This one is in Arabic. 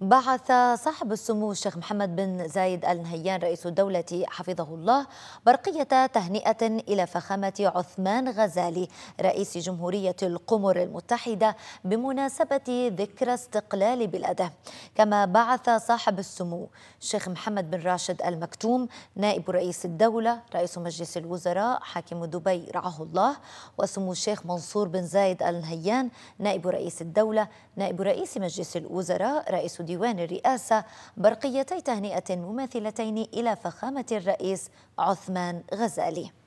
بعث صاحب السمو الشيخ محمد بن زايد ال نهيان رئيس الدولة حفظه الله برقية تهنئة إلى فخامة عثمان غزالي رئيس جمهورية القمر المتحدة بمناسبة ذكرى استقلال بلاده كما بعث صاحب السمو الشيخ محمد بن راشد المكتوم نائب رئيس الدولة رئيس مجلس الوزراء حاكم دبي رعاه الله وسمو الشيخ منصور بن زايد ال نهيان نائب رئيس الدولة نائب رئيس مجلس الوزراء رئيس ديوان الرئاسة برقيتي تهنئة مماثلتين إلى فخامة الرئيس عثمان غزالي